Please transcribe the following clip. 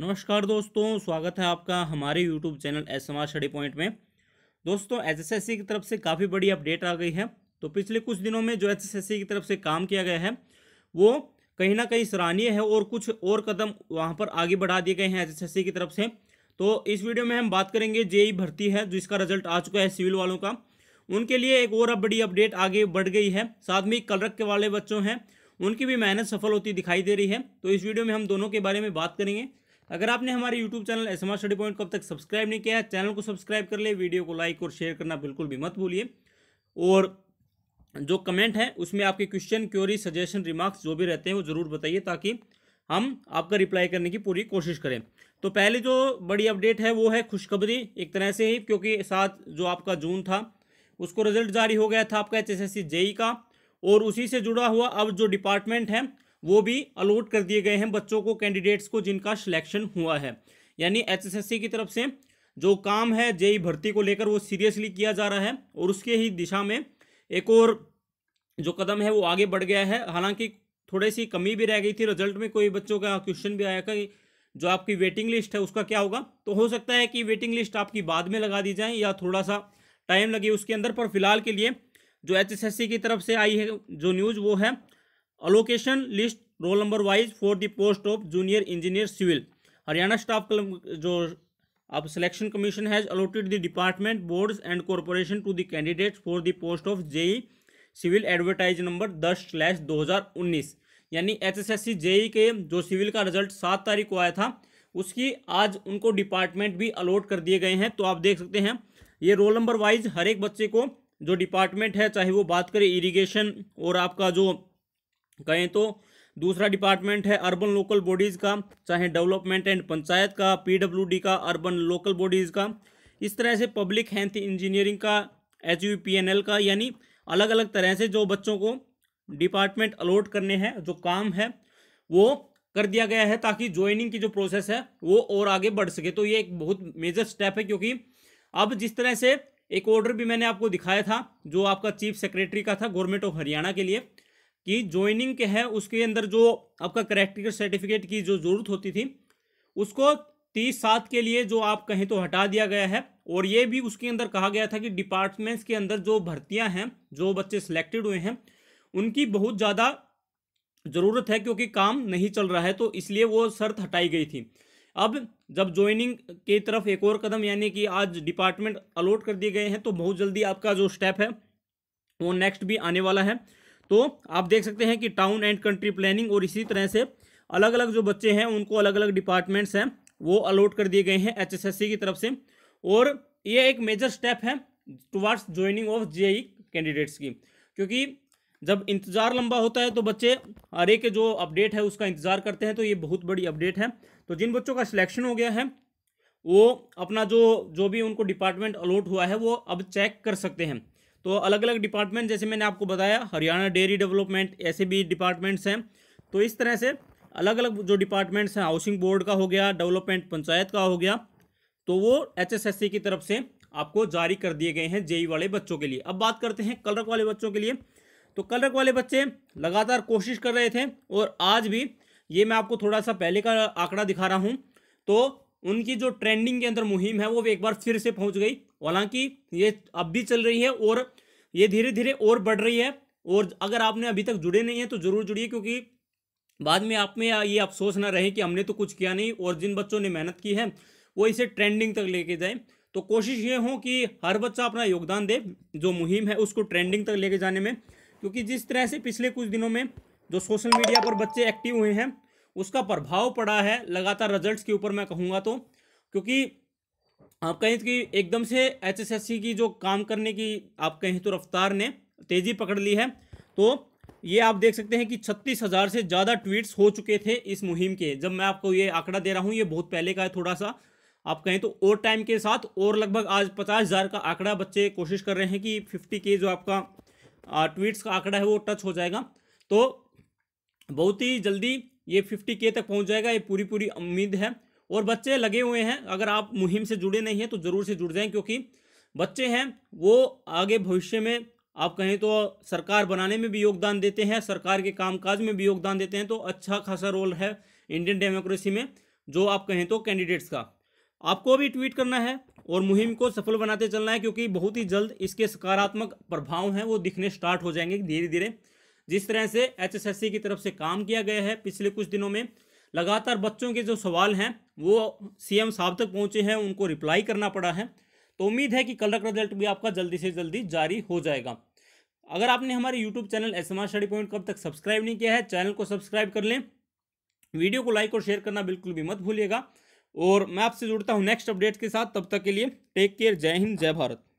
नमस्कार दोस्तों स्वागत है आपका हमारे YouTube channel S M point में दोस्तों एस की तरफ से काफ़ी बड़ी अपडेट आ गई है तो पिछले कुछ दिनों में जो एस की तरफ से काम किया गया है वो कहीं ना कहीं सराहनीय है और कुछ और कदम वहाँ पर आगे बढ़ा दिए गए हैं एस की तरफ से तो इस वीडियो में हम बात करेंगे जेई भर्ती है जिसका रिजल्ट आ चुका है सिविल वालों का उनके लिए एक और अब बड़ी अपडेट आगे बढ़ गई है साथ में कलरक के वाले बच्चों हैं उनकी भी मेहनत सफल होती दिखाई दे रही है तो इस वीडियो में हम दोनों के बारे में बात करेंगे अगर आपने हमारे YouTube channel S study point को अब तक सब्सक्राइब नहीं किया है चैनल को सब्सक्राइब कर ले वीडियो को लाइक और शेयर करना बिल्कुल भी मत भूलिए और जो कमेंट है उसमें आपके क्वेश्चन क्योरी सजेशन रिमार्क्स जो भी रहते हैं वो ज़रूर बताइए ताकि हम आपका रिप्लाई करने की पूरी कोशिश करें तो पहले जो बड़ी अपडेट है वो है खुशखबरी एक तरह से ही क्योंकि साथ जो आपका जून था उसको रिजल्ट जारी हो गया था आपका एच एस जेई का और उसी से जुड़ा हुआ अब जो डिपार्टमेंट है वो भी अलॉट कर दिए गए हैं बच्चों को कैंडिडेट्स को जिनका सिलेक्शन हुआ है यानी एचएसएससी की तरफ से जो काम है जेई भर्ती को लेकर वो सीरियसली किया जा रहा है और उसके ही दिशा में एक और जो कदम है वो आगे बढ़ गया है हालांकि थोड़ी सी कमी भी रह गई थी रिजल्ट में कोई बच्चों का क्वेश्चन भी आया कि जो आपकी वेटिंग लिस्ट है उसका क्या होगा तो हो सकता है कि वेटिंग लिस्ट आपकी बाद में लगा दी जाए या थोड़ा सा टाइम लगे उसके अंदर पर फिलहाल के लिए जो एच की तरफ से आई है जो न्यूज़ वो है allocation list roll number wise for the post of junior engineer civil Haryana staff जो अब selection commission has allotted the department boards and corporation to the candidates for the post of JE civil advertise number दस slash दो हज़ार उन्नीस यानी H S S C JE के जो civil का रिजल्ट सात तारीख को आया था उसकी आज उनको डिपार्टमेंट भी अलॉट कर दिए गए हैं तो आप देख सकते हैं ये रोल नंबर वाइज हर एक बच्चे को जो डिपार्टमेंट है चाहे वो बात करें इरीगेशन और आपका जो कहें तो दूसरा डिपार्टमेंट है अर्बन लोकल बॉडीज़ का चाहे डेवलपमेंट एंड पंचायत का पीडब्ल्यूडी का अर्बन लोकल बॉडीज़ का इस तरह से पब्लिक हेल्थ इंजीनियरिंग का एच यू का यानी अलग अलग तरह से जो बच्चों को डिपार्टमेंट अलॉट करने हैं जो काम है वो कर दिया गया है ताकि ज्वाइनिंग की जो प्रोसेस है वो और आगे बढ़ सके तो ये एक बहुत मेजर स्टेप है क्योंकि अब जिस तरह से एक ऑर्डर भी मैंने आपको दिखाया था जो आपका चीफ सेक्रेटरी का था गवर्नमेंट ऑफ हरियाणा के लिए कि ज्वाइनिंग के है उसके अंदर जो आपका करेक्टर सर्टिफिकेट की जो ज़रूरत होती थी उसको तीस सात के लिए जो आप कहें तो हटा दिया गया है और ये भी उसके अंदर कहा गया था कि डिपार्टमेंट्स के अंदर जो भर्तियां हैं जो बच्चे सिलेक्टेड हुए हैं उनकी बहुत ज़्यादा ज़रूरत है क्योंकि काम नहीं चल रहा है तो इसलिए वो शर्त हटाई गई थी अब जब ज्वाइनिंग की तरफ एक और कदम यानी कि आज डिपार्टमेंट अलॉट कर दिए गए हैं तो बहुत जल्दी आपका जो स्टेप है वो नेक्स्ट भी आने वाला है तो आप देख सकते हैं कि टाउन एंड कंट्री प्लानिंग और इसी तरह से अलग अलग जो बच्चे हैं उनको अलग अलग डिपार्टमेंट्स हैं वो अलॉट कर दिए गए हैं एचएसएससी की तरफ से और ये एक मेजर स्टेप है towards joining of J candidates की क्योंकि जब इंतज़ार लंबा होता है तो बच्चे हर एक जो अपडेट है उसका इंतज़ार करते हैं तो ये बहुत बड़ी अपडेट है तो जिन बच्चों का सिलेक्शन हो गया है वो अपना जो जो भी उनको डिपार्टमेंट अलॉट हुआ है वो अब चेक कर सकते हैं तो अलग अलग डिपार्टमेंट जैसे मैंने आपको बताया हरियाणा डेयरी डेवलपमेंट ऐसे भी डिपार्टमेंट्स हैं तो इस तरह से अलग अलग जो डिपार्टमेंट्स हैं हाउसिंग बोर्ड का हो गया डेवलपमेंट पंचायत का हो गया तो वो एचएसएससी की तरफ से आपको जारी कर दिए गए हैं जेई वाले बच्चों के लिए अब बात करते हैं कलरक वाले बच्चों के लिए तो कलरक वाले बच्चे लगातार कोशिश कर रहे थे और आज भी ये मैं आपको थोड़ा सा पहले का आंकड़ा दिखा रहा हूँ तो उनकी जो ट्रेंडिंग के अंदर मुहिम है वो एक बार फिर से पहुंच गई हालांकि ये अब भी चल रही है और ये धीरे धीरे और बढ़ रही है और अगर आपने अभी तक जुड़े नहीं हैं तो ज़रूर जुड़िए क्योंकि बाद में आप में ये अफसोस ना रहे कि हमने तो कुछ किया नहीं और जिन बच्चों ने मेहनत की है वो इसे ट्रेंडिंग तक लेके जाए तो कोशिश ये हो कि हर बच्चा अपना योगदान दे जो मुहिम है उसको ट्रेंडिंग तक लेके जाने में क्योंकि जिस तरह से पिछले कुछ दिनों में जो सोशल मीडिया पर बच्चे एक्टिव हुए हैं उसका प्रभाव पड़ा है लगातार रिजल्ट्स के ऊपर मैं कहूँगा तो क्योंकि आप कहें कि एकदम से एचएसएससी की जो काम करने की आप कहें तो रफ्तार ने तेज़ी पकड़ ली है तो ये आप देख सकते हैं कि छत्तीस हज़ार से ज़्यादा ट्वीट्स हो चुके थे इस मुहिम के जब मैं आपको ये आंकड़ा दे रहा हूँ ये बहुत पहले का है थोड़ा सा आप कहें तो और टाइम के साथ और लगभग आज पचास हज़ार का आंकड़ा बच्चे कोशिश कर रहे हैं कि फिफ्टी के जो आपका ट्वीट्स का आंकड़ा है वो टच हो जाएगा तो बहुत ही जल्दी ये फिफ्टी के तक पहुँच जाएगा ये पूरी पूरी उम्मीद है और बच्चे लगे हुए हैं अगर आप मुहिम से जुड़े नहीं हैं तो ज़रूर से जुड़ जाएँ क्योंकि बच्चे हैं वो आगे भविष्य में आप कहें तो सरकार बनाने में भी योगदान देते हैं सरकार के कामकाज में भी योगदान देते हैं तो अच्छा खासा रोल है इंडियन डेमोक्रेसी में जो आप कहें तो कैंडिडेट्स का आपको भी ट्वीट करना है और मुहिम को सफल बनाते चलना है क्योंकि बहुत ही जल्द इसके सकारात्मक प्रभाव हैं वो दिखने स्टार्ट हो जाएंगे धीरे धीरे जिस तरह से एचएसएससी की तरफ से काम किया गया है पिछले कुछ दिनों में लगातार बच्चों के जो सवाल हैं वो सीएम साहब तक पहुंचे हैं उनको रिप्लाई करना पड़ा है तो उम्मीद है कि कल का रिजल्ट भी आपका जल्दी से जल्दी जारी हो जाएगा अगर आपने हमारे YouTube channel S M study point कब तक सब्सक्राइब नहीं किया है चैनल को सब्सक्राइब कर लें वीडियो को लाइक और शेयर करना बिल्कुल भी मत भूलिएगा और मैं आपसे जुड़ता हूँ नेक्स्ट अपडेट के साथ तब तक के लिए टेक केयर जय हिंद जय भारत